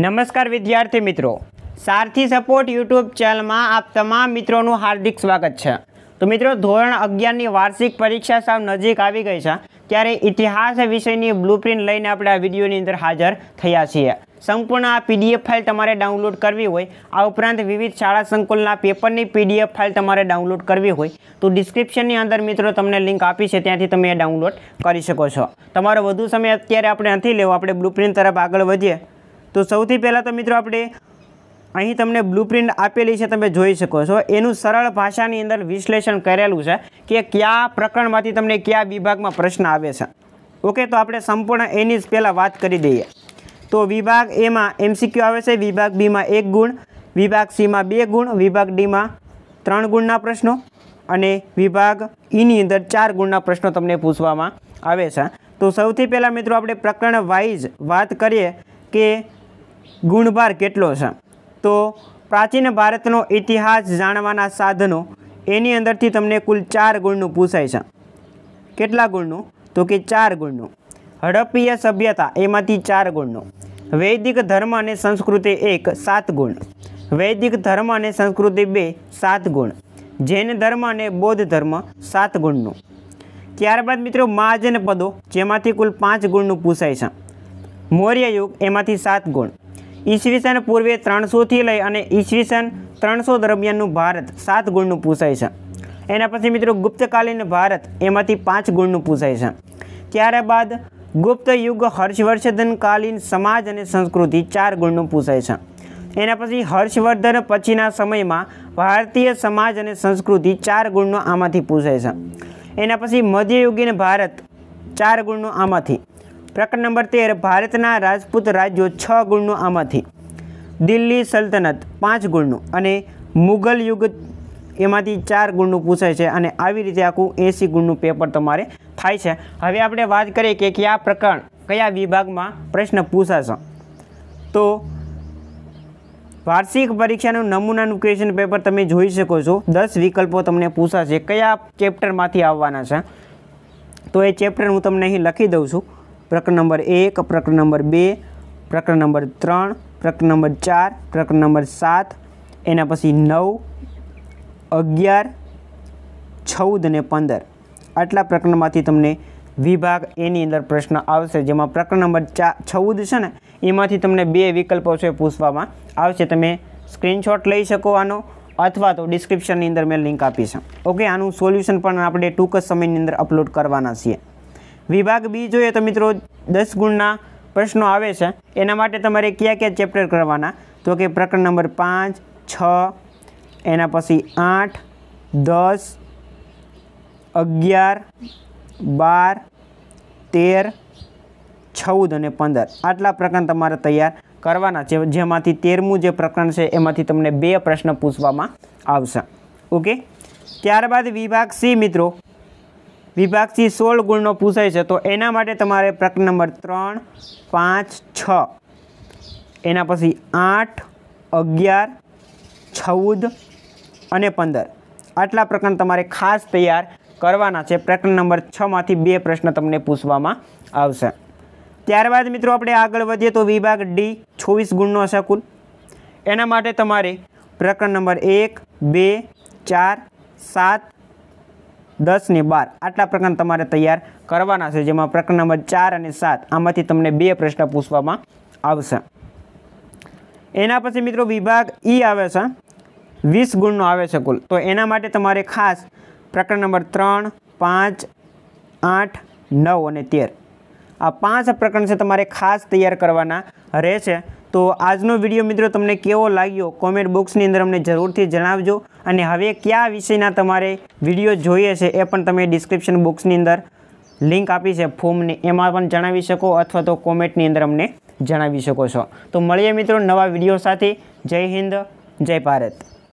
નમસ્કાર વિદ્યાર્થી મિત્રો સારથી સપોર્ટ યુટ્યુબ ચેનલમાં આપ તમામ મિત્રોનું હાર્દિક સ્વાગત છે તો મિત્રો ધોરણ અગિયારની વાર્ષિક પરીક્ષા સાવ નજીક આવી ગઈ છે ત્યારે ઇતિહાસ વિષયની બ્લુપ્રિન્ટ લઈને આપણે આ વિડીયોની અંદર હાજર થયા છીએ સંપૂર્ણ આ પીડીએફ ફાઇલ તમારે ડાઉનલોડ કરવી હોય આ ઉપરાંત વિવિધ શાળા સંકુલના પેપરની પીડીએફ ફાઇલ તમારે ડાઉનલોડ કરવી હોય તો ડિસ્ક્રિપ્શનની અંદર મિત્રો તમને લિંક આપી છે ત્યાંથી તમે એ ડાઉનલોડ કરી શકો છો તમારો વધુ સમય અત્યારે આપણે નથી લેવો આપણે બ્લુપ્રિન્ટ તરફ આગળ વધીએ તો સૌથી પહેલાં તો મિત્રો આપણે અહીં તમને બ્લુપ્રિન્ટ આપેલી છે તમે જોઈ શકો છો એનું સરળ ભાષાની અંદર વિશ્લેષણ કરેલું છે કે કયા પ્રકરણમાંથી તમને કયા વિભાગમાં પ્રશ્ન આવે છે ઓકે તો આપણે સંપૂર્ણ એની જ પહેલાં વાત કરી દઈએ તો વિભાગ એમાં એમસીક્યુ આવે છે વિભાગ બીમાં એક ગુણ વિભાગ સીમાં બે ગુણ વિભાગ ડીમાં ત્રણ ગુણના પ્રશ્નો અને વિભાગ ઈની e અંદર ચાર ગુણના પ્રશ્નો તમને પૂછવામાં આવે છે તો સૌથી પહેલાં મિત્રો આપણે પ્રકરણ વાઇઝ વાત કરીએ કે ગુણભાર કેટલો છે તો પ્રાચીન ભારતનો ઇતિહાસ જાણવાના સાધનો એની અંદરથી તમને કુલ ચાર ગુણનું પૂછાય છે કેટલા ગુણનું તો કે ચાર ગુણનું હડપ્પીય સભ્યતા એમાંથી ચાર ગુણનું વૈદિક ધર્મ અને સંસ્કૃતિ એક સાત ગુણ વૈદિક ધર્મ અને સંસ્કૃતિ બે સાત ગુણ જૈન ધર્મ અને બૌદ્ધ ધર્મ સાત ગુણનું ત્યારબાદ મિત્રો મહાજન પદો જેમાંથી કુલ પાંચ ગુણનું પૂછાય છે મૌર્ય યુગ એમાંથી સાત ગુણ ઈસવીસન પૂર્વે ત્રણસોથી લઈ અને ઈસવીસન ત્રણસો દરમિયાનનું ભારત સાત ગુણનું પૂછાય છે એના પછી મિત્રો ગુપ્તકાલીન ભારત એમાંથી પાંચ ગુણનું પૂછાય છે ત્યારબાદ ગુપ્ત યુગ હર્ષવર્ષધનકાલીન સમાજ અને સંસ્કૃતિ ચાર ગુણનું પૂછાય છે એના પછી હર્ષવર્ધન પછીના સમયમાં ભારતીય સમાજ અને સંસ્કૃતિ ચાર ગુણનો આમાંથી પૂછાય છે એના પછી મધ્યયુગીન ભારત ચાર ગુણનો આમાંથી પ્રકરણ નંબર તેર ભારતના રાજપૂત રાજ્યો છ ગુણનું આમાંથી દિલ્હી સલ્તનત પાંચ ગુણનું અને મુઘલ યુગ એમાંથી ચાર ગુણનું પૂછાય છે અને આવી રીતે આખું એંસી ગુણનું પેપર તમારે થાય છે હવે આપણે વાત કરીએ કે કયા પ્રકરણ કયા વિભાગમાં પ્રશ્ન પૂછાશે તો વાર્ષિક પરીક્ષાનું નમૂનાનું ક્વેશ્ચન પેપર તમે જોઈ શકો છો દસ વિકલ્પો તમને પૂછાશે કયા ચેપ્ટરમાંથી આવવાના છે તો એ ચેપ્ટર હું તમને અહીં લખી દઉં છું પ્રકરણ નંબર એક પ્રકરણ નંબર બે પ્રકરણ નંબર ત્રણ પ્રકરણ નંબર ચાર પ્રકરણ નંબર સાત એના પછી નવ અગિયાર ચૌદ અને પંદર આટલા પ્રકરણમાંથી તમને વિભાગ એની અંદર પ્રશ્ન આવશે જેમાં પ્રકરણ નંબર ચા ચૌદ છે ને એમાંથી તમને બે વિકલ્પો છે પૂછવામાં આવશે તમે સ્ક્રીનશોટ લઈ શકો આનો અથવા તો ડિસ્ક્રિપ્શનની અંદર મેં લિંક આપીશ ઓકે આનું સોલ્યુશન પણ આપણે ટૂંક જ સમયની અંદર અપલોડ કરવાના છીએ વિભાગ બી જોઈએ તો મિત્રો દસ ગુણના પ્રશ્નો આવે છે એના માટે તમારે કયા કયા ચેપ્ટર કરવાના તો કે પ્રકરણ નંબર પાંચ છ એના પછી આઠ દસ અગિયાર બાર તેર ચૌદ અને પંદર આટલા પ્રકરણ તમારે તૈયાર કરવાના છે જેમાંથી તેરમું જે પ્રકરણ છે એમાંથી તમને બે પ્રશ્ન પૂછવામાં આવશે ઓકે ત્યારબાદ વિભાગ સી મિત્રો વિભાગથી સોળ ગુણનો પૂછાય છે તો એના માટે તમારે પ્રકરણ નંબર ત્રણ પાંચ છ એના પછી આઠ અગિયાર ચૌદ અને પંદર આટલા પ્રકરણ તમારે ખાસ તૈયાર કરવાના છે પ્રકરણ નંબર છમાંથી બે પ્રશ્ન તમને પૂછવામાં આવશે ત્યારબાદ મિત્રો આપણે આગળ વધીએ તો વિભાગ ડી છવ્વીસ ગુણનો હશે કુલ એના માટે તમારે પ્રકરણ નંબર એક બે ચાર સાત દસ ને બાર આટલા પ્રકરણ તમારે તૈયાર કરવાના છે જેમાં પ્રકરણ નંબર ચાર અને સાત આમાંથી તમને બે પ્રશ્ન પૂછવામાં આવશે એના પછી મિત્રો વિભાગ ઈ આવે છે વીસ ગુણનો આવે છે કુલ તો એના માટે તમારે ખાસ પ્રકરણ નંબર ત્રણ પાંચ આઠ નવ અને તેર આ પાંચ પ્રકરણ છે તમારે ખાસ તૈયાર કરવાના રહેશે તો આજનો વિડીયો મિત્રો તમને કેવો લાગ્યો કોમેન્ટ બોક્સની અંદર અમને જરૂરથી જણાવજો અને હવે કયા વિષયના તમારે વિડીયો જોઈએ છે એ પણ તમે ડિસ્ક્રિપ્શન બોક્સની અંદર લિંક આપી છે ફોર્મની એમાં પણ જણાવી શકો અથવા તો કોમેન્ટની અંદર અમને જણાવી શકો છો તો મળીએ મિત્રો નવા વિડીયો સાથે જય હિન્દ જય ભારત